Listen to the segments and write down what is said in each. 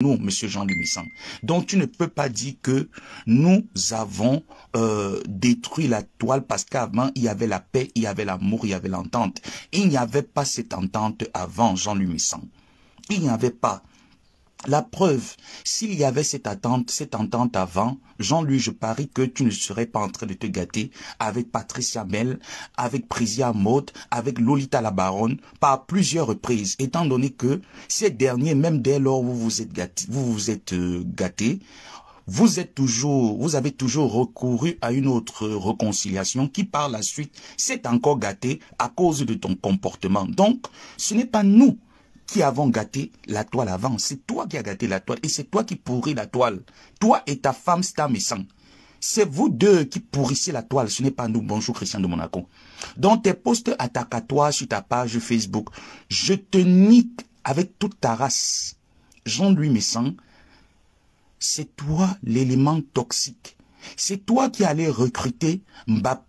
nous, Monsieur Jean Missang. Donc tu ne peux pas dire que nous avons euh, détruit la toile parce qu'avant il y avait la paix, il y avait l'amour, il y avait l'entente. Il n'y avait pas cette entente avant Jean Missang. Il n'y avait pas. La preuve, s'il y avait cette attente, cette entente avant, Jean-Louis, je parie que tu ne serais pas en train de te gâter avec Patricia Bell, avec Prisia Mote, avec Lolita la Baronne, par plusieurs reprises, étant donné que ces derniers, même dès lors où vous vous êtes gâté, vous vous êtes euh, vous êtes toujours, vous avez toujours recouru à une autre réconciliation qui par la suite s'est encore gâtée à cause de ton comportement. Donc, ce n'est pas nous qui avons gâté la toile avant. C'est toi qui as gâté la toile et c'est toi qui pourris la toile. Toi et ta femme c'est un C'est vous deux qui pourrissez la toile, ce n'est pas nous. Bonjour Christian de Monaco. Dans tes posts attaquatoires sur ta page Facebook, je te nique avec toute ta race. Jean-Louis Messan, c'est toi l'élément toxique c'est toi qui allais recruter ma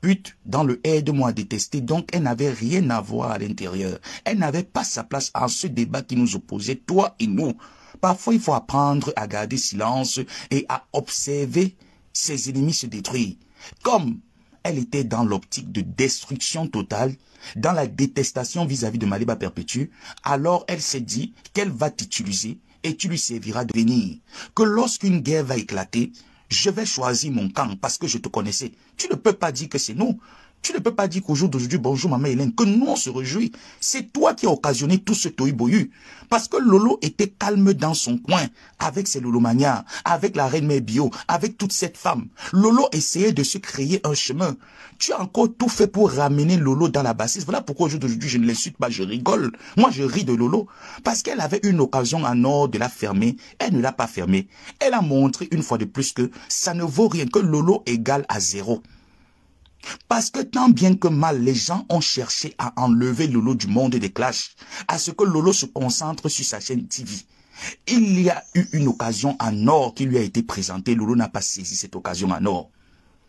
dans le de moi détesté, Donc, elle n'avait rien à voir à l'intérieur. Elle n'avait pas sa place en ce débat qui nous opposait, toi et nous. Parfois, il faut apprendre à garder silence et à observer ses ennemis se détruire. Comme elle était dans l'optique de destruction totale, dans la détestation vis-à-vis de Maliba Perpétue, alors elle s'est dit qu'elle va t'utiliser et tu lui serviras de venir. Que lorsqu'une guerre va éclater, je vais choisir mon camp parce que je te connaissais. Tu ne peux pas dire que c'est nous. Tu ne peux pas dire qu'au jour d'aujourd'hui, bonjour maman Hélène, que nous on se réjouit. C'est toi qui as occasionné tout ce toi Parce que Lolo était calme dans son coin, avec ses Mania, avec la reine mère avec toute cette femme. Lolo essayait de se créer un chemin. Tu as encore tout fait pour ramener Lolo dans la bassesse. Voilà pourquoi au jour d'aujourd'hui, je ne l'insulte pas, je rigole. Moi, je ris de Lolo. Parce qu'elle avait une occasion en or de la fermer. Elle ne l'a pas fermée. Elle a montré une fois de plus que ça ne vaut rien, que Lolo égale à zéro. Parce que tant bien que mal, les gens ont cherché à enlever Lolo du monde des clashs, à ce que Lolo se concentre sur sa chaîne TV. Il y a eu une occasion en or qui lui a été présentée. Lolo n'a pas saisi cette occasion en or.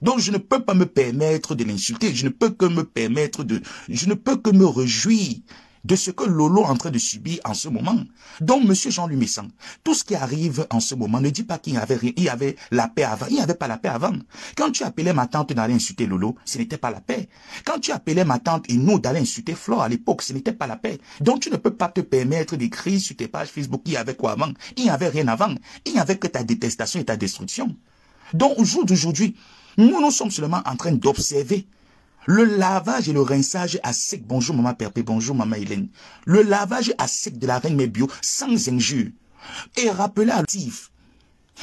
Donc je ne peux pas me permettre de l'insulter, je ne peux que me permettre de... Je ne peux que me réjouir de ce que Lolo est en train de subir en ce moment. Donc, Monsieur Jean-Louis Messan, tout ce qui arrive en ce moment, ne dit pas qu'il y avait rien, il y avait la paix avant, il n'y avait pas la paix avant. Quand tu appelais ma tante d'aller insulter Lolo, ce n'était pas la paix. Quand tu appelais ma tante et nous d'aller insulter Flore à l'époque, ce n'était pas la paix. Donc, tu ne peux pas te permettre d'écrire sur tes pages Facebook, il y avait quoi avant? Il n'y avait rien avant. Il n'y avait que ta détestation et ta destruction. Donc, au jour d'aujourd'hui, nous, nous sommes seulement en train d'observer le lavage et le rinçage à sec. Bonjour maman Perpé, bonjour maman Hélène. Le lavage à sec de la reine mais bio, sans injure. Et rappelez à l'actif.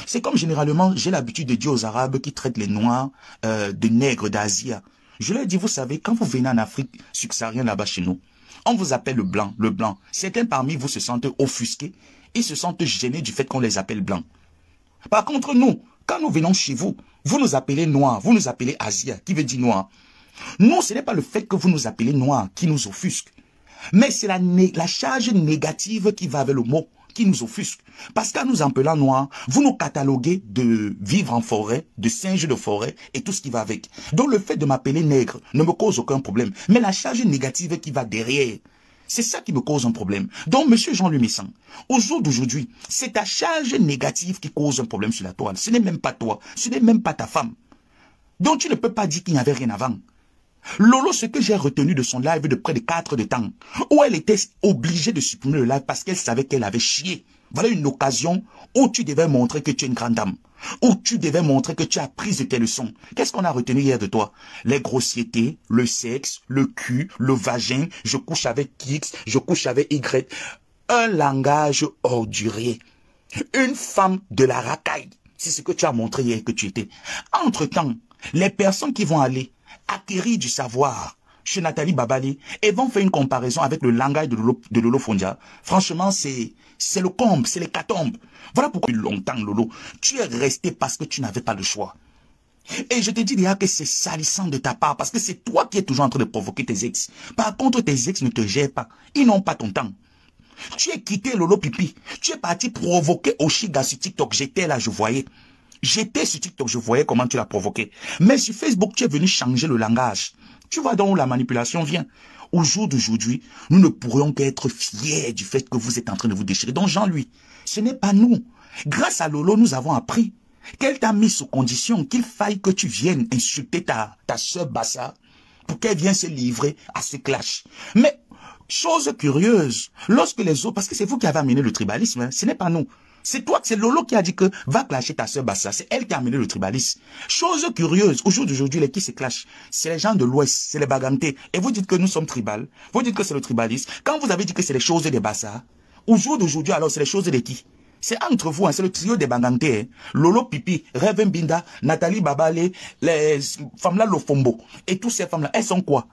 C'est comme généralement, j'ai l'habitude de dire aux Arabes qui traitent les Noirs euh, de nègres d'Asie. Je leur dis, vous savez, quand vous venez en Afrique subsaharienne là-bas chez nous, on vous appelle le blanc, le blanc. Certains parmi vous se sentent offusqués et se sentent gênés du fait qu'on les appelle blancs. Par contre, nous, quand nous venons chez vous, vous nous appelez noirs, vous nous appelez Asia, qui veut dire noir. Non, ce n'est pas le fait que vous nous appelez noirs qui nous offusque. Mais c'est la, charge négative qui va avec le mot, qui nous offusque. Parce qu'en nous appelant noirs, vous nous cataloguez de vivre en forêt, de singe de forêt et tout ce qui va avec. Donc le fait de m'appeler nègre ne me cause aucun problème. Mais la charge négative qui va derrière, c'est ça qui me cause un problème. Donc, Monsieur Jean-Louis aux au jour d'aujourd'hui, c'est ta charge négative qui cause un problème sur la toile. Ce n'est même pas toi, ce n'est même pas ta femme. Donc, tu ne peux pas dire qu'il n'y avait rien avant. Lolo, ce que j'ai retenu de son live de près de 4 de temps, où elle était obligée de supprimer le live parce qu'elle savait qu'elle avait chié. Voilà une occasion où tu devais montrer que tu es une grande dame, où tu devais montrer que tu as pris de tes leçons. Qu'est-ce qu'on a retenu hier de toi Les grossiétés, le sexe, le cul, le vagin, je couche avec X, je couche avec Y. Un langage ordurier. Une femme de la racaille. C'est ce que tu as montré hier que tu étais. Entre-temps, les personnes qui vont aller acquérir du savoir chez Nathalie Babali et vont faire une comparaison avec le langage de Lolo, Fondia. Franchement, c'est c'est le comble, c'est l'hécatombe. Voilà pourquoi depuis longtemps, Lolo, tu es resté parce que tu n'avais pas le choix. Et je te dis déjà que c'est salissant de ta part parce que c'est toi qui es toujours en train de provoquer tes ex. Par contre, tes ex ne te gèrent pas. Ils n'ont pas ton temps. Tu es quitté Lolo Pipi. Tu es parti provoquer Oshiga sur TikTok. J'étais là, je voyais. J'étais sur TikTok, je voyais comment tu l'as provoqué. Mais sur Facebook, tu es venu changer le langage. Tu vois donc la manipulation vient. Au jour d'aujourd'hui, nous ne pourrions qu'être fiers du fait que vous êtes en train de vous déchirer. Donc Jean-Louis, ce n'est pas nous. Grâce à Lolo, nous avons appris qu'elle t'a mis sous condition qu'il faille que tu viennes insulter ta, ta soeur Bassa pour qu'elle vienne se livrer à ce clash. Mais, chose curieuse, lorsque les autres, parce que c'est vous qui avez amené le tribalisme, hein, ce n'est pas nous. C'est toi, c'est Lolo qui a dit que va clasher ta sœur Bassa. C'est elle qui a amené le tribalisme. Chose curieuse, au jour d'aujourd'hui, les qui se clashent, c'est les gens de l'Ouest, c'est les Bagantés. Et vous dites que nous sommes tribales Vous dites que c'est le tribalisme. Quand vous avez dit que c'est les choses des Bassa, au jour d'aujourd'hui, alors c'est les choses de qui c'est entre vous, hein, c'est le trio des Bagantés. Hein. Lolo Pipi, Reven Binda, Nathalie Babale, les femmes-là, Lofombo. Et toutes ces femmes-là, elles sont quoi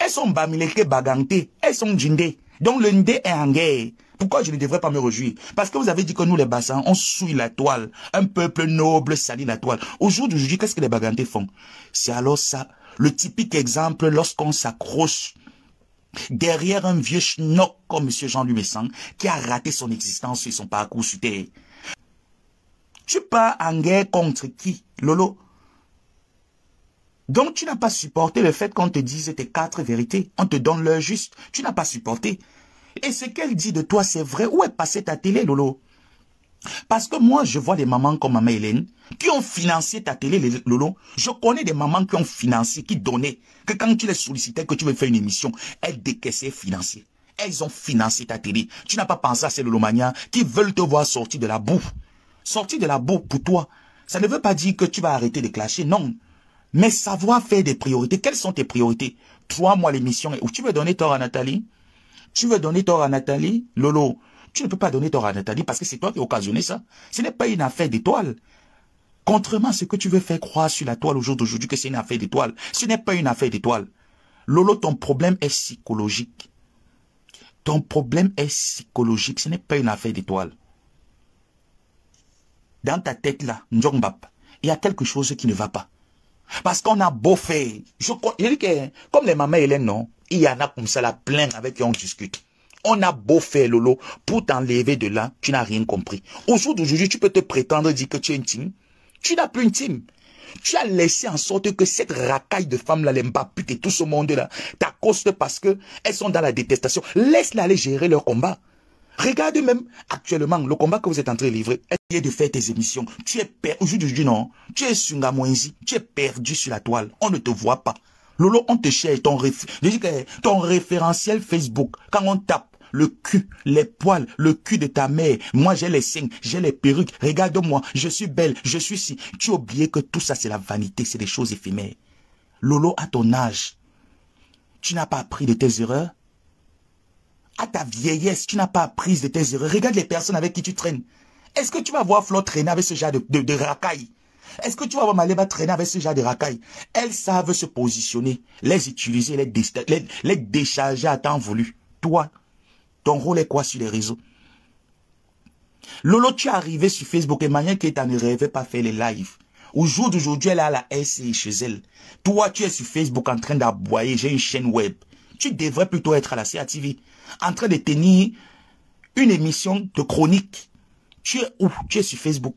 Elles sont Bamileke Baganté, elles sont Jindé. Donc le Ndé est en guerre. Pourquoi je ne devrais pas me réjouir Parce que vous avez dit que nous, les bassins, on souille la toile. Un peuple noble salit la toile. Aujourd'hui, jour dis qu'est-ce que les bagantés font C'est alors ça, le typique exemple lorsqu'on s'accroche derrière un vieux schnock comme M. Jean-Louis qui a raté son existence et son parcours sur Terre. Tu pars en guerre contre qui, Lolo donc tu n'as pas supporté le fait qu'on te dise tes quatre vérités, on te donne l'heure juste, tu n'as pas supporté. Et ce qu'elle dit de toi, c'est vrai. Où est passée ta télé, Lolo Parce que moi, je vois des mamans comme Maman Hélène qui ont financé ta télé, Lolo. Je connais des mamans qui ont financé, qui donnaient. Que quand tu les sollicitais, que tu veux faire une émission, elles décaissaient financier. Elles ont financé ta télé. Tu n'as pas pensé à ces lolomania qui veulent te voir sortir de la boue. Sortir de la boue pour toi, ça ne veut pas dire que tu vas arrêter de clasher, non. Mais savoir faire des priorités. Quelles sont tes priorités Trois mois l'émission. Où tu veux donner tort à Nathalie tu veux donner tort à Nathalie, Lolo. Tu ne peux pas donner tort à Nathalie parce que c'est toi qui as occasionné ça. Ce n'est pas une affaire d'étoile. Contrairement à ce que tu veux faire croire sur la toile au jour d'aujourd'hui que c'est une affaire d'étoile. Ce n'est pas une affaire d'étoile. Lolo, ton problème est psychologique. Ton problème est psychologique. Ce n'est pas une affaire d'étoile. Dans ta tête là, Ndjongbap, il y a quelque chose qui ne va pas. Parce qu'on a beau faire. Je, comme les mamans Hélène, non il y en a comme ça, la plein avec qui on discute. On a beau faire lolo pour t'enlever de là, tu n'as rien compris. Aujourd'hui, tu peux te prétendre dire que tu es team. Tu n'as plus une team. Tu as laissé en sorte que cette racaille de femmes-là, les et tout ce monde-là, t'accoste parce que elles sont dans la détestation. Laisse-les aller gérer leur combat. Regarde même actuellement le combat que vous êtes en train de livrer. Essayez de faire tes émissions. Tu es perdu, aujourd'hui non. Tu es Sungamoenzi. Tu es perdu sur la toile. On ne te voit pas. Lolo, on te cherche ton, ton référentiel Facebook. Quand on tape le cul, les poils, le cul de ta mère. Moi, j'ai les signes, j'ai les perruques. Regarde-moi, je suis belle, je suis si. Tu oublies que tout ça, c'est la vanité, c'est des choses éphémères. Lolo, à ton âge, tu n'as pas appris de tes erreurs. À ta vieillesse, tu n'as pas appris de tes erreurs. Regarde les personnes avec qui tu traînes. Est-ce que tu vas voir Flo traîner avec ce genre de, racailles de racaille est-ce que tu vas voir Maléba traîner avec ce genre de racailles Elles savent se positionner, les utiliser, les, décharger à temps voulu. Toi, ton rôle est quoi sur les réseaux Lolo, tu es arrivé sur Facebook et que tu ne rêvais pas faire les lives. Au jour d'aujourd'hui, elle est à la SCI chez elle. Toi, tu es sur Facebook en train d'aboyer, j'ai une chaîne web. Tu devrais plutôt être à la TV, en train de tenir une émission de chronique. Tu es où Tu es sur Facebook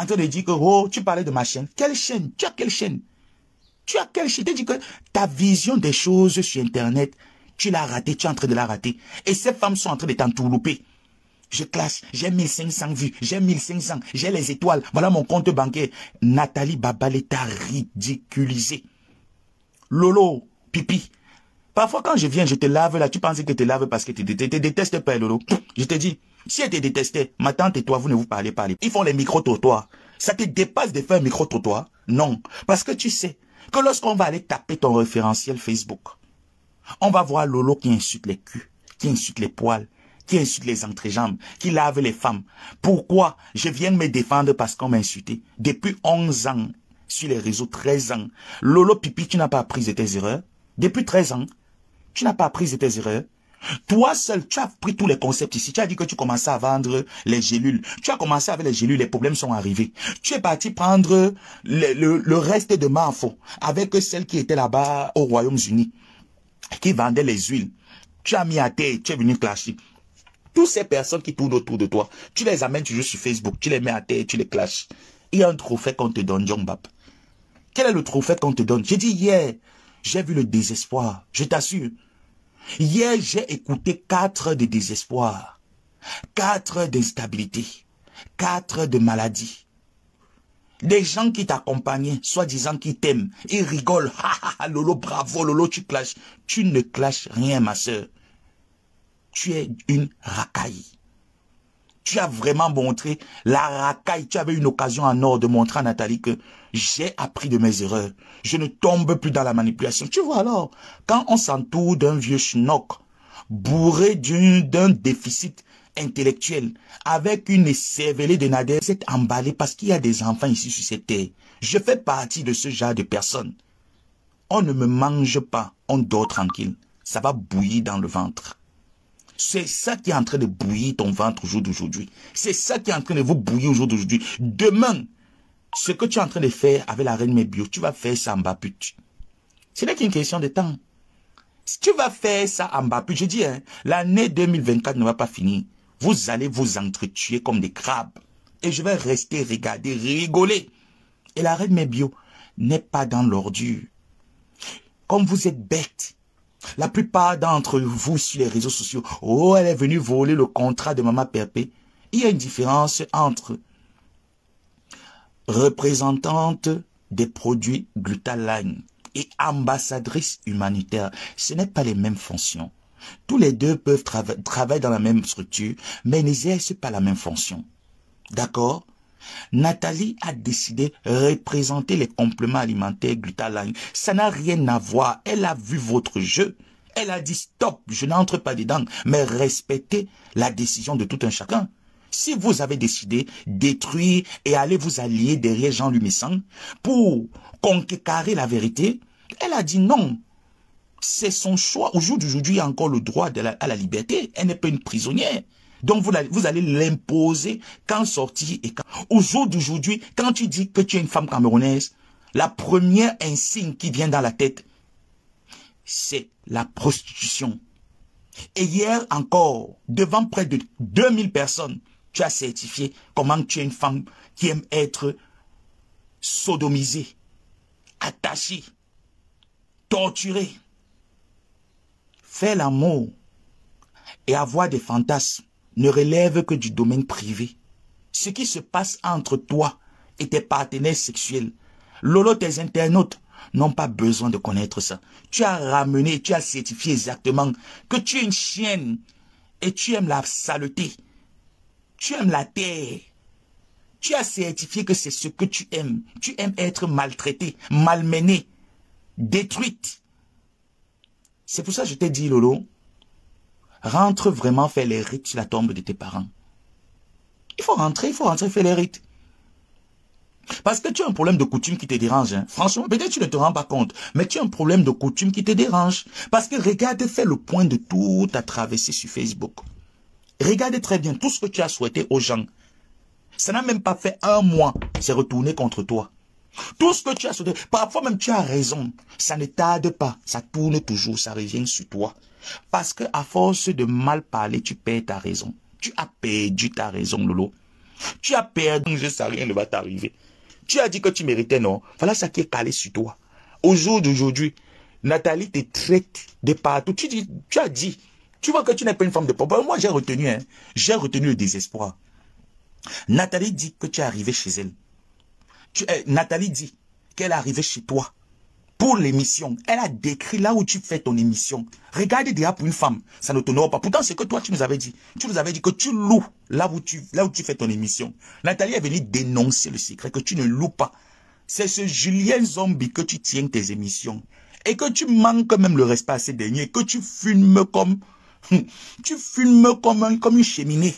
en train de dire que, oh, tu parlais de ma chaîne. Quelle chaîne Tu as quelle chaîne Tu as quelle chaîne Tu dit que ta vision des choses sur Internet, tu l'as ratée, tu es en train de la rater. Et ces femmes sont en train de t'entourlouper. Je classe. j'ai 1500 vues, j'ai 1500, j'ai les étoiles, voilà mon compte bancaire. Nathalie Babalé t'a ridiculisé. Lolo, pipi, Parfois, quand je viens, je te lave là, tu penses que tu te lave parce que tu te, détestes pas, Lolo. Je te dis, si elle te détestait, ma tante et toi, vous ne vous parlez pas. Ils font les micro-trottoirs. Ça te dépasse de faire un micro-trottoir Non. Parce que tu sais que lorsqu'on va aller taper ton référentiel Facebook, on va voir Lolo qui insulte les culs, qui insulte les poils, qui insulte les entrejambes, qui lave les femmes. Pourquoi je viens me défendre parce qu'on m'a insulté Depuis 11 ans, sur les réseaux, 13 ans, Lolo Pipi, tu n'as pas appris de tes erreurs Depuis 13 ans, tu n'as pas appris de tes erreurs. Toi seul, tu as pris tous les concepts ici. Tu as dit que tu commençais à vendre les gélules. Tu as commencé avec les gélules, les problèmes sont arrivés. Tu es parti prendre le, reste de Marfo avec celles qui étaient là-bas au Royaume-Uni qui vendait les huiles. Tu as mis à terre, tu es venu clasher. Toutes ces personnes qui tournent autour de toi, tu les amènes toujours sur Facebook, tu les mets à terre, tu les clashes. Il y a un trophée qu'on te donne, John Bap. Quel est le trophée qu'on te donne J'ai dit hier, j'ai vu le désespoir, je t'assure. Hier, j'ai écouté quatre de désespoir, quatre d'instabilité, quatre de maladie. Des gens qui t'accompagnaient, soi-disant qui t'aiment, ils rigolent. Ha Lolo, bravo, Lolo, tu clashes. Tu ne clashes rien, ma soeur. Tu es une racaille tu as vraiment montré la racaille. Tu avais une occasion en or de montrer à Nathalie que j'ai appris de mes erreurs. Je ne tombe plus dans la manipulation. Tu vois alors, quand on s'entoure d'un vieux schnock, bourré d'un déficit intellectuel, avec une cervelle de nader, c'est emballé parce qu'il y a des enfants ici sur cette terre. Je fais partie de ce genre de personnes. On ne me mange pas, on dort tranquille. Ça va bouillir dans le ventre. C'est ça qui est en train de bouillir ton ventre au jour d'aujourd'hui. C'est ça qui est en train de vous bouillir au jour d'aujourd'hui. Demain, ce que tu es en train de faire avec la reine Mébio, tu vas faire ça en bas pute. C'est là qu'une question de temps. Si tu vas faire ça en bas pute, je dis, hein, l'année 2024 ne va pas finir. Vous allez vous entretuer comme des crabes. Et je vais rester regarder, rigoler. Et la reine Mébio n'est pas dans l'ordure. Comme vous êtes bête, la plupart d'entre vous sur les réseaux sociaux, oh, elle est venue voler le contrat de Maman Perpé. Il y a une différence entre représentante des produits Glutaline et ambassadrice humanitaire. Ce n'est pas les mêmes fonctions. Tous les deux peuvent travailler dans la même structure, mais n'exercent pas la même fonction. D'accord Nathalie a décidé représenter les compléments alimentaires glutaline. Ça n'a rien à voir. Elle a vu votre jeu. Elle a dit stop, je n'entre pas dedans, mais respectez la décision de tout un chacun. Si vous avez décidé détruire et aller vous allier derrière Jean Lumissan pour conquérir la vérité, elle a dit non. C'est son choix. Au jour d'aujourd'hui, encore le droit à la liberté. Elle n'est pas une prisonnière. Donc vous, vous allez l'imposer quand sortir et quand... Au jour d'aujourd'hui, quand tu dis que tu es une femme camerounaise, la première insigne qui vient dans la tête, c'est la prostitution. Et hier encore, devant près de 2000 personnes, tu as certifié comment tu es une femme qui aime être sodomisée, attachée, torturée, faire l'amour et avoir des fantasmes ne relève que du domaine privé. Ce qui se passe entre toi et tes partenaires sexuels, Lolo, tes internautes n'ont pas besoin de connaître ça. Tu as ramené, tu as certifié exactement que tu es une chienne et tu aimes la saleté. Tu aimes la terre. Tu as certifié que c'est ce que tu aimes. Tu aimes être maltraité, malmené, détruite. C'est pour ça que je t'ai dit, Lolo, rentre vraiment faire les rites sur la tombe de tes parents. Il faut rentrer, il faut rentrer faire les rites. Parce que tu as un problème de coutume qui te dérange. Hein. Franchement, peut-être tu ne te rends pas compte, mais tu as un problème de coutume qui te dérange. Parce que regarde, fais le point de toute ta traversée sur Facebook. Regarde très bien tout ce que tu as souhaité aux gens. Ça n'a même pas fait un mois, c'est retourné contre toi. Tout ce que tu as dit, parfois même tu as raison, ça ne tarde pas, ça tourne toujours, ça revient sur toi. Parce que à force de mal parler, tu perds ta raison. Tu as perdu ta raison, Lolo. Tu as perdu, je sais, rien ne va t'arriver. Tu as dit que tu méritais, non. Voilà ça qui est calé sur toi. Au jour d'aujourd'hui, Nathalie te traite de partout. Tu, tu as dit, tu vois que tu n'es pas une femme de pauvre. Moi, j'ai retenu, hein. J'ai retenu le désespoir. Nathalie dit que tu es arrivé chez elle. Eh, Nathalie dit qu'elle est arrivée chez toi pour l'émission. Elle a décrit là où tu fais ton émission. Regarde déjà pour une femme, ça ne t'honore pas. Pourtant, c'est que toi, tu nous avais dit. Tu nous avais dit que tu loues là où tu, là où tu fais ton émission. Nathalie est venue dénoncer le secret, que tu ne loues pas. C'est ce Julien Zombie que tu tiens tes émissions. Et que tu manques même le respect à ces derniers, que tu fumes comme... Tu fumes comme, comme une cheminée.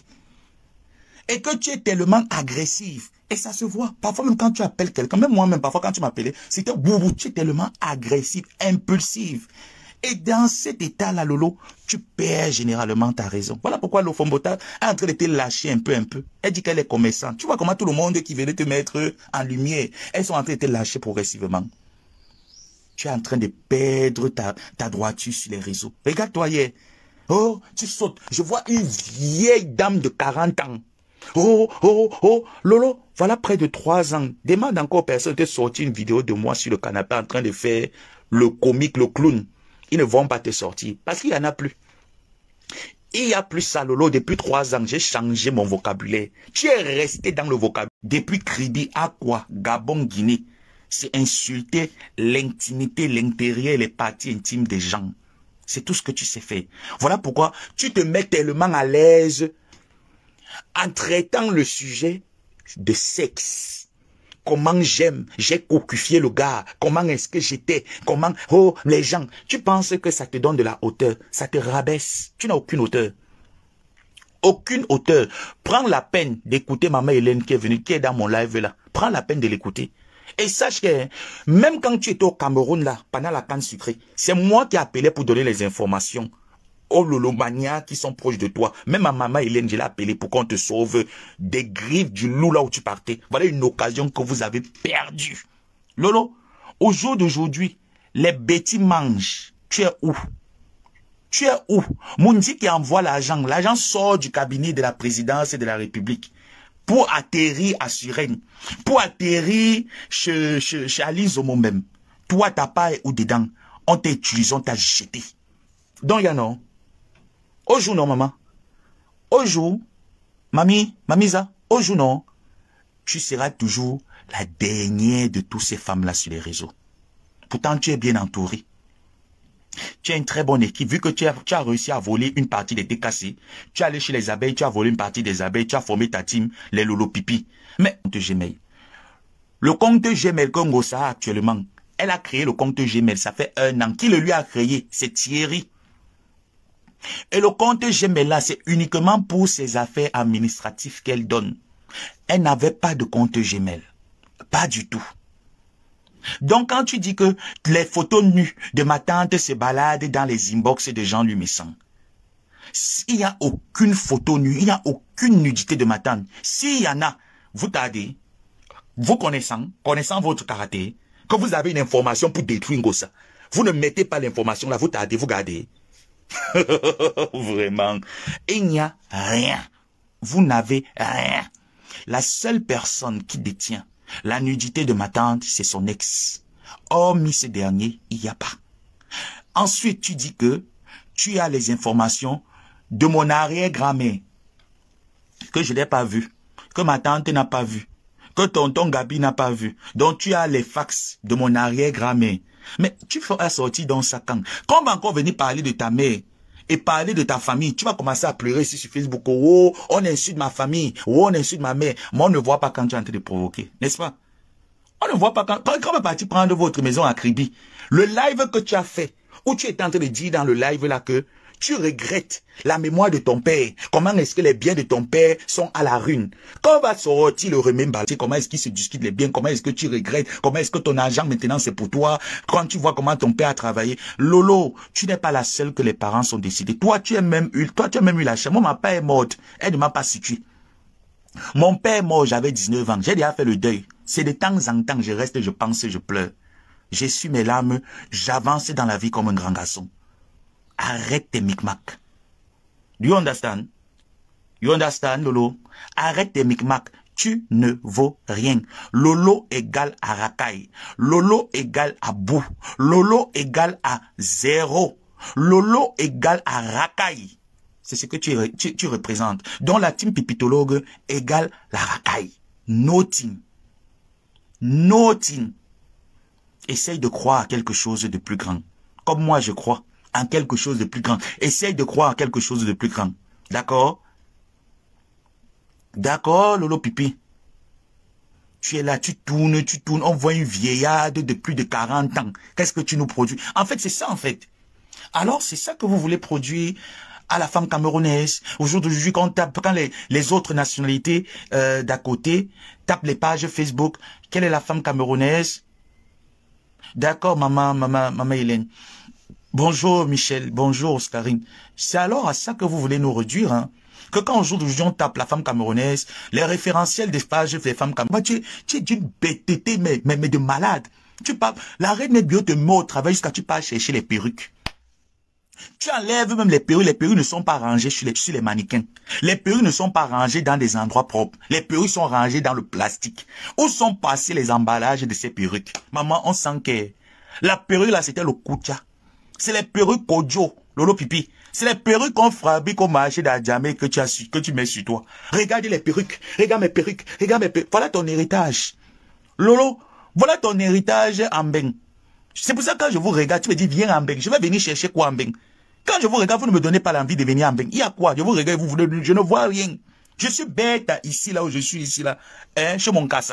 Et que tu es tellement agressive et ça se voit. Parfois, même quand tu appelles quelqu'un, même moi-même, parfois quand tu m'appelais, c'était tu es tellement agressif, impulsif. Et dans cet état-là, Lolo, tu perds généralement ta raison. Voilà pourquoi Lofombota est en train de te lâcher un peu, un peu. Elle dit qu'elle est commerçante. Tu vois comment tout le monde qui venait te mettre en lumière, elles sont en train de te lâcher progressivement. Tu es en train de perdre ta, ta droiture sur les réseaux. Regarde-toi hier. Oh, tu sautes. Je vois une vieille dame de 40 ans Oh, oh, oh, Lolo, voilà près de trois ans. Demande encore personne de sortir une vidéo de moi sur le canapé en train de faire le comique, le clown. Ils ne vont pas te sortir parce qu'il n'y en a plus. Il n'y a plus ça, Lolo. Depuis trois ans, j'ai changé mon vocabulaire. Tu es resté dans le vocabulaire. Depuis Kribi, à quoi Gabon, Guinée. C'est insulter l'intimité, l'intérieur, les parties intimes des gens. C'est tout ce que tu sais faire. Voilà pourquoi tu te mets tellement à l'aise en traitant le sujet de sexe. Comment j'aime, j'ai coquifié le gars, comment est-ce que j'étais, comment, oh, les gens, tu penses que ça te donne de la hauteur, ça te rabaisse, tu n'as aucune hauteur. Aucune hauteur. Prends la peine d'écouter maman Hélène qui est venue, qui est dans mon live là. Prends la peine de l'écouter. Et sache que hein, même quand tu étais au Cameroun là, pendant la canne sucrée, c'est moi qui appelais pour donner les informations. Oh Lolo, mania, qui sont proches de toi. Même ma maman Hélène, je l'ai appelée pour qu'on te sauve des griffes du loup là où tu partais. Voilà une occasion que vous avez perdue. Lolo, au jour d'aujourd'hui, les bêtis mangent. Tu es où Tu es où Mundi qui envoie l'argent L'agent sort du cabinet de la présidence et de la République pour atterrir à Suren, pour atterrir chez, chez, chez Alice même. Toi, ta paille ou dedans. On t'a utilisé, on t'a jeté. Donc, il y a non. Hein. Au jour non, maman. Au jour, mamie, mamisa, au jour non, tu seras toujours la dernière de toutes ces femmes-là sur les réseaux. Pourtant, tu es bien entouré. Tu as une très bonne équipe. Vu que tu as, réussi à voler une partie des TKC, tu es allé chez les abeilles, tu as volé une partie des abeilles, tu as formé ta team, les Lolo Pipi. Mais, compte Gmail. Le compte Gmail Congo, ça, actuellement, elle a créé le compte Gmail. Ça fait un an. Qui le lui a créé? C'est Thierry. Et le compte Gmail, c'est uniquement pour ses affaires administratives qu'elle donne. Elle n'avait pas de compte Gmail. Pas du tout. Donc quand tu dis que les photos nues de ma tante se baladent dans les inbox de Jean Lumissan, s'il n'y a aucune photo nue, il n'y a aucune nudité de ma tante. S'il y en a, vous tardez, vous connaissant, connaissant votre karaté, que vous avez une information pour détruire ça, vous ne mettez pas l'information là, vous tardez, vous gardez. Vraiment. Il n'y a rien. Vous n'avez rien. La seule personne qui détient la nudité de ma tante, c'est son ex. Hormis ce dernier, il n'y a pas. Ensuite, tu dis que tu as les informations de mon arrière grand que je l'ai pas vu que ma tante n'a pas vu que tonton Gabi n'a pas vu. dont tu as les fax de mon arrière grand mais tu feras sortir dans sa camp. Quand on va encore venir parler de ta mère et parler de ta famille, tu vas commencer à pleurer ici sur Facebook. Oh, on insulte ma famille. Oh, on insulte ma mère. Moi, on ne voit pas quand tu es en train de provoquer. N'est-ce pas? On ne voit pas quand, quand, on va partir prendre votre maison à Kribi. Le live que tu as fait, où tu es en train de dire dans le live là que tu regrettes la mémoire de ton père. Comment est-ce que les biens de ton père sont à la rune Quand va sortir le remember Comment est-ce qu'il se discute les biens Comment est-ce que tu regrettes Comment est-ce que ton argent maintenant c'est pour toi Quand tu vois comment ton père a travaillé, Lolo, tu n'es pas la seule que les parents sont décidés. Toi, tu es même eu, toi, tu as même eu la chance. Moi, ma père est morte. Elle ne m'a pas situé. Mon père est mort, j'avais 19 ans. J'ai déjà fait le deuil. C'est de temps en temps, que je reste, je pense, je pleure. suis mes larmes, j'avance dans la vie comme un grand garçon. Arrête tes micmacs. Do you understand? You understand, Lolo? Arrête tes micmacs. Tu ne vaux rien. Lolo égale à racaille. Lolo égale à bout. Lolo égale à zéro. Lolo égale à racaille. C'est ce que tu, tu, représentes. Donc la team pipitologue égale la racaille. No team. No Essaye de croire à quelque chose de plus grand. Comme moi, je crois en quelque chose de plus grand. Essaye de croire en quelque chose de plus grand. D'accord D'accord, Lolo Pipi tu es là, tu tournes, tu tournes, on voit une vieillade de plus de 40 ans. Qu'est-ce que tu nous produis En fait, c'est ça, en fait. Alors, c'est ça que vous voulez produire à la femme camerounaise. Aujourd'hui, quand, quand les, les autres nationalités euh, d'à côté tapent les pages Facebook, quelle est la femme camerounaise D'accord, maman, maman, maman Hélène. Bonjour Michel, bonjour Oscarine. C'est alors à ça que vous voulez nous réduire, hein que quand aujourd'hui on tape la femme camerounaise, les référentiels des pages des femmes camerounaises, bah, tu es, tu d'une bêteté, mais, mais, de malade. Tu parles, la reine bio te met au travail jusqu'à tu pars chercher les perruques. Tu enlèves même les perruques, les perruques ne sont pas rangées sur les, sur les mannequins. Les perruques ne sont pas rangées dans des endroits propres. Les perruques sont rangées dans le plastique. Où sont passés les emballages de ces perruques Maman, on sent que la perruque là, c'était le koutcha. C'est les perruques Kojo, Lolo Pipi. C'est les perruques qu'on fabrique au marché d'Adjamé que tu as que tu mets sur toi. Regarde les perruques, regarde mes perruques, regarde mes perruques. Voilà ton héritage. Lolo, voilà ton héritage en Beng. C'est pour ça que quand je vous regarde, tu me dis viens en Beng. Je vais venir chercher quoi en Beng. Quand je vous regarde, vous ne me donnez pas l'envie de venir en Beng. Il y a quoi Je vous regarde, vous, je ne vois rien. Je suis bête ici, là où je suis, ici, là, hein, chez mon casse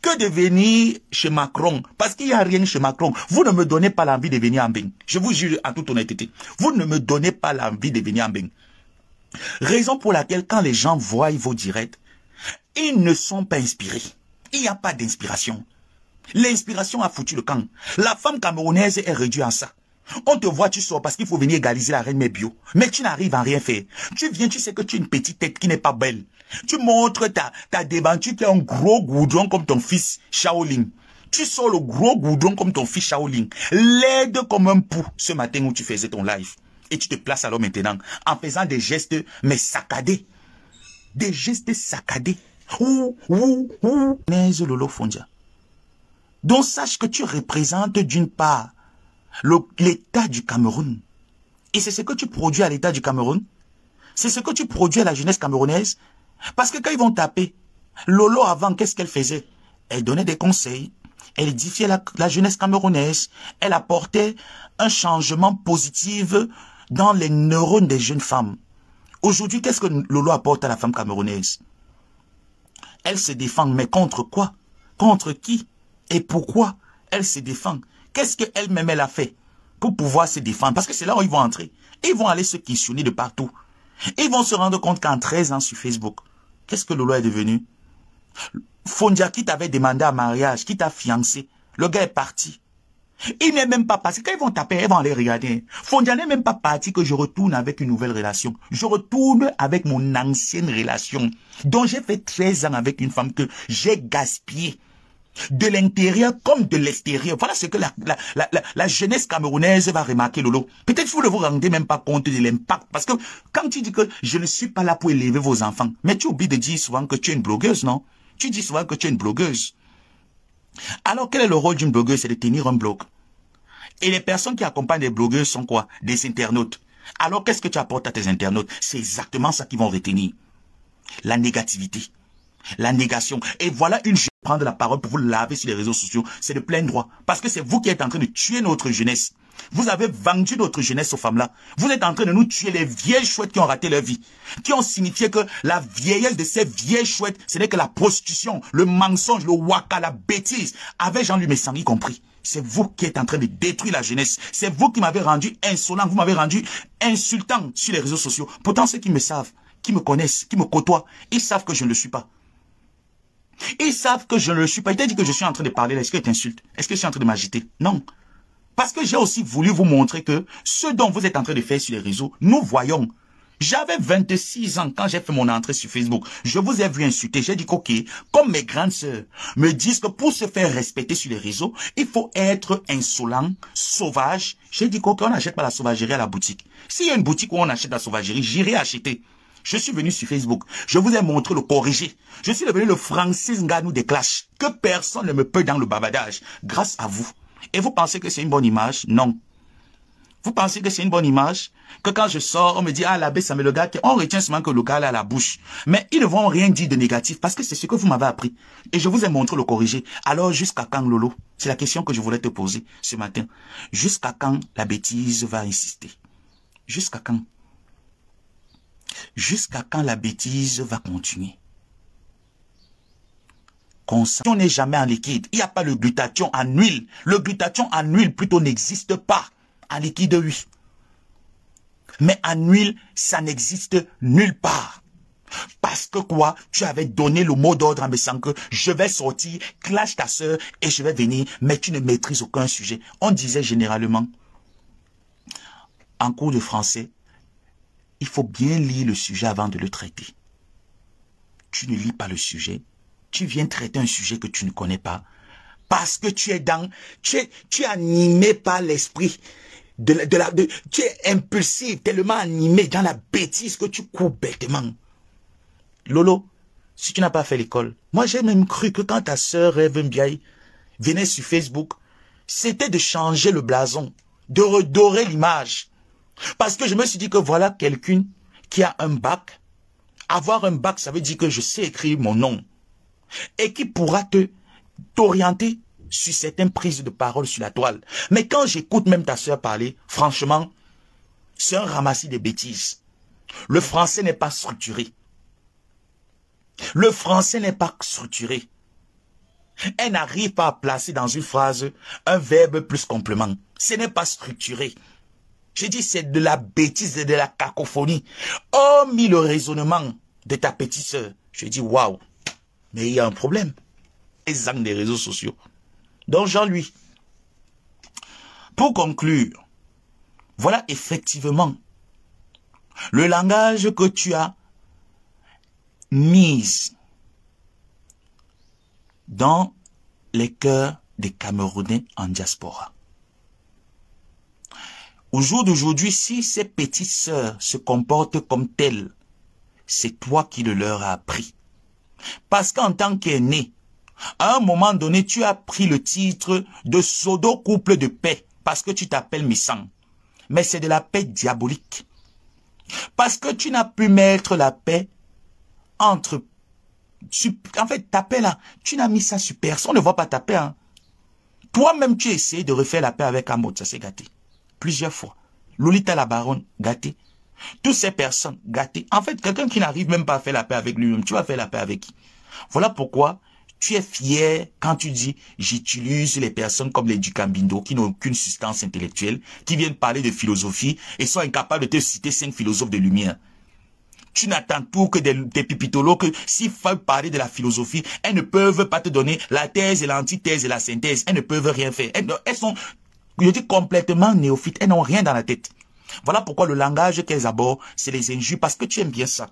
que de venir chez Macron. Parce qu'il n'y a rien chez Macron. Vous ne me donnez pas l'envie de venir en Bing. Je vous jure en toute honnêteté. Vous ne me donnez pas l'envie de venir en Bing. Raison pour laquelle quand les gens voient vos directs, ils ne sont pas inspirés. Il n'y a pas d'inspiration. L'inspiration a foutu le camp. La femme camerounaise est réduite à ça. On te voit, tu sors parce qu'il faut venir égaliser la reine mais bio. Mais tu n'arrives à rien faire. Tu viens, tu sais que tu es une petite tête qui n'est pas belle. Tu montres ta, ta déventure qui est un gros goudron comme ton fils Shaolin. Tu sors le gros goudron comme ton fils Shaolin. Laide comme un pou ce matin où tu faisais ton live. Et tu te places alors maintenant en faisant des gestes mais saccadés. Des gestes saccadés. Ouh, ouh, ouh. Fondia. Donc sache que tu représentes d'une part l'État du Cameroun. Et c'est ce que tu produis à l'État du Cameroun. C'est ce que tu produis à la jeunesse camerounaise. Parce que quand ils vont taper, Lolo avant, qu'est-ce qu'elle faisait Elle donnait des conseils, elle édifiait la, la, jeunesse camerounaise, elle apportait un changement positif dans les neurones des jeunes femmes. Aujourd'hui, qu'est-ce que Lolo apporte à la femme camerounaise Elle se défend, mais contre quoi Contre qui Et pourquoi elle se défend Qu'est-ce qu'elle-même, elle a fait pour pouvoir se défendre Parce que c'est là où ils vont entrer. Ils vont aller se questionner de partout. Ils vont se rendre compte qu'en 13 ans sur Facebook, qu'est-ce que Lolo est devenu Fondia qui t'avait demandé un mariage, qui t'a fiancé, le gars est parti. Il n'est même pas parti. Quand ils vont taper, ils vont aller regarder. Fondia n'est même pas parti que je retourne avec une nouvelle relation. Je retourne avec mon ancienne relation, dont j'ai fait 13 ans avec une femme que j'ai gaspillée de l'intérieur comme de l'extérieur. Voilà ce que la, la, la, la, jeunesse camerounaise va remarquer, Lolo. Peut-être vous ne vous rendez même pas compte de l'impact. Parce que quand tu dis que je ne suis pas là pour élever vos enfants, mais tu oublies de dire souvent que tu es une blogueuse, non Tu dis souvent que tu es une blogueuse. Alors quel est le rôle d'une blogueuse C'est de tenir un blog. Et les personnes qui accompagnent les blogueuses sont quoi Des internautes. Alors qu'est-ce que tu apportes à tes internautes C'est exactement ça qu'ils vont retenir. La négativité. La négation. Et voilà une prendre la parole pour vous laver sur les réseaux sociaux, c'est de plein droit. Parce que c'est vous qui êtes en train de tuer notre jeunesse. Vous avez vendu notre jeunesse aux femmes-là. Vous êtes en train de nous tuer les vieilles chouettes qui ont raté leur vie, qui ont signifié que la vieillesse de ces vieilles chouettes, ce n'est que la prostitution, le mensonge, le waka, la bêtise, avec Jean-Louis y compris. C'est vous qui êtes en train de détruire la jeunesse. C'est vous qui m'avez rendu insolent, vous m'avez rendu insultant sur les réseaux sociaux. Pourtant, ceux qui me savent, qui me connaissent, qui me côtoient, ils savent que je ne le suis pas. Ils savent que je ne le suis pas. ils dit que je suis en train de parler. Est-ce que tu insultes Est-ce que je suis en train de m'agiter Non. Parce que j'ai aussi voulu vous montrer que ce dont vous êtes en train de faire sur les réseaux, nous voyons. J'avais 26 ans quand j'ai fait mon entrée sur Facebook. Je vous ai vu insulter. J'ai dit ok, comme mes grandes sœurs me disent que pour se faire respecter sur les réseaux, il faut être insolent, sauvage. J'ai dit ok, on n'achète pas la sauvagerie à la boutique. S'il y a une boutique où on achète la sauvagerie, j'irai acheter. Je suis venu sur Facebook. Je vous ai montré le corrigé. Je suis devenu le Francis Nganou des Clash. Que personne ne me peut dans le babadage. Grâce à vous. Et vous pensez que c'est une bonne image Non. Vous pensez que c'est une bonne image Que quand je sors, on me dit « Ah, l'abbé ça me le gars, on retient seulement que le gars a la bouche. » Mais ils ne vont rien dire de négatif parce que c'est ce que vous m'avez appris. Et je vous ai montré le corrigé. Alors, jusqu'à quand, Lolo C'est la question que je voulais te poser ce matin. Jusqu'à quand la bêtise va insister Jusqu'à quand Jusqu'à quand la bêtise va continuer on n'est jamais en liquide. Il n'y a pas le glutathion en huile. Le glutathion en huile plutôt n'existe pas. En liquide, oui. Mais en huile, ça n'existe nulle part. Parce que quoi, tu avais donné le mot d'ordre à que je vais sortir, clash ta soeur et je vais venir, mais tu ne maîtrises aucun sujet. On disait généralement, en cours de français, il faut bien lire le sujet avant de le traiter. Tu ne lis pas le sujet, tu viens traiter un sujet que tu ne connais pas, parce que tu es dans, tu es, tu animé par l'esprit. De la, de la, tu es impulsif, tellement animé dans la bêtise que tu cours bêtement. Lolo, si tu n'as pas fait l'école, moi j'ai même cru que quand ta sœur Eve Mbiaï venait sur Facebook, c'était de changer le blason, de redorer l'image. Parce que je me suis dit que voilà quelqu'un qui a un bac. Avoir un bac, ça veut dire que je sais écrire mon nom. Et qui pourra te t'orienter sur certaines prises de parole sur la toile. Mais quand j'écoute même ta soeur parler, franchement, c'est un ramassis de bêtises. Le français n'est pas structuré. Le français n'est pas structuré. Elle n'arrive pas à placer dans une phrase un verbe plus complément. Ce n'est pas structuré. J'ai dit, c'est de la bêtise et de la cacophonie. Hormis le raisonnement de ta petite sœur. je dis waouh. Mais il y a un problème. Les des réseaux sociaux. Donc, Jean-Louis. Pour conclure, voilà effectivement le langage que tu as mis dans les cœurs des Camerounais en diaspora. Au jour d'aujourd'hui, si ces petites sœurs se comportent comme telles, c'est toi qui le leur as appris. Parce qu'en tant qu'aîné, à un moment donné, tu as pris le titre de pseudo couple de paix parce que tu t'appelles Missan. Mais c'est de la paix diabolique. Parce que tu n'as pu mettre la paix entre... en fait, ta paix là, tu n'as mis ça sur personne, ne voit pas ta paix. Hein. Toi-même, tu essayes de refaire la paix avec Amot, ça s'est gâté plusieurs fois. Lolita la baronne, gâtée. Toutes ces personnes gâtées. En fait, quelqu'un qui n'arrive même pas à faire la paix avec lui-même, tu vas faire la paix avec qui Voilà pourquoi tu es fier quand tu dis j'utilise les personnes comme les Ducambindo qui n'ont aucune substance intellectuelle, qui viennent parler de philosophie et sont incapables de te citer cinq philosophes de lumière. Tu n'attends tout que des, des pipitolos que s'ils veulent parler de la philosophie, elles ne peuvent pas te donner la thèse et l'antithèse et la synthèse. Elles ne peuvent rien faire. elles sont je dis complètement néophytes, elles n'ont rien dans la tête. Voilà pourquoi le langage qu'elles abordent, c'est les injures, parce que tu aimes bien ça.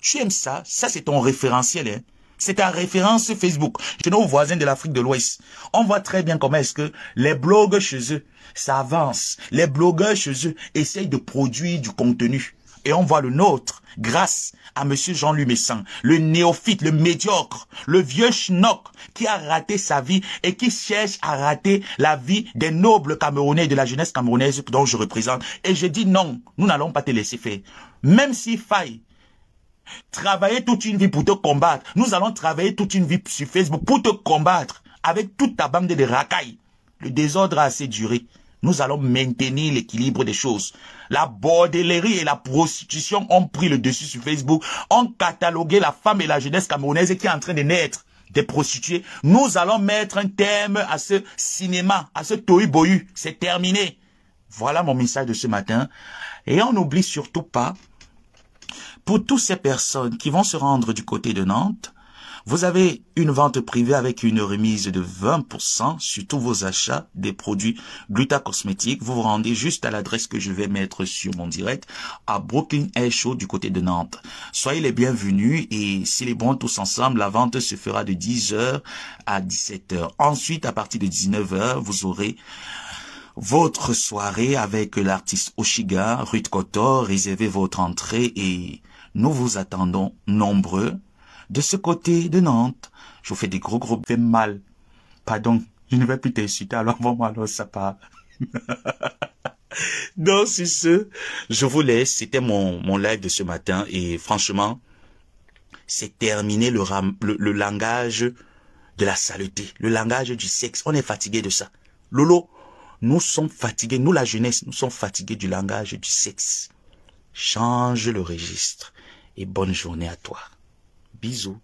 Tu aimes ça, ça c'est ton référentiel, hein. C'est ta référence Facebook. Chez nos voisins de l'Afrique de l'Ouest, on voit très bien comment est-ce que les blogueurs chez eux, ça avance. Les blogueurs chez eux essayent de produire du contenu. Et on voit le nôtre, grâce à Monsieur Jean Messin, le néophyte, le médiocre, le vieux schnock qui a raté sa vie et qui cherche à rater la vie des nobles Camerounais de la jeunesse camerounaise dont je représente. Et je dis non, nous n'allons pas te laisser faire. Même s'il faille travailler toute une vie pour te combattre, nous allons travailler toute une vie sur Facebook pour te combattre avec toute ta bande de racailles. Le désordre a assez duré. Nous allons maintenir l'équilibre des choses. La bordellerie et la prostitution ont pris le dessus sur Facebook, ont catalogué la femme et la jeunesse camerounaise qui est en train de naître des prostituées. Nous allons mettre un terme à ce cinéma, à ce tohu-bohu. C'est terminé. Voilà mon message de ce matin. Et on n'oublie surtout pas, pour toutes ces personnes qui vont se rendre du côté de Nantes, vous avez une vente privée avec une remise de 20% sur tous vos achats des produits Gluta Cosmétiques. Vous vous rendez juste à l'adresse que je vais mettre sur mon direct à Brooklyn Air Show du côté de Nantes. Soyez les bienvenus et s'il est tous ensemble, la vente se fera de 10h à 17h. Ensuite, à partir de 19h, vous aurez votre soirée avec l'artiste Oshiga, Ruth Kotor. Réservez votre entrée et nous vous attendons nombreux de ce côté de Nantes. Je vous fais des gros gros fais mal. Pardon, je ne vais plus t'insulter, alors envoie-moi alors ça part. Donc, si ce, je vous laisse. C'était mon, mon live de ce matin et franchement, c'est terminé le, le, le langage de la saleté, le langage du sexe. On est fatigué de ça. Lolo, nous sommes fatigués, nous la jeunesse, nous sommes fatigués du langage du sexe. Change le registre et bonne journée à toi. Bisous.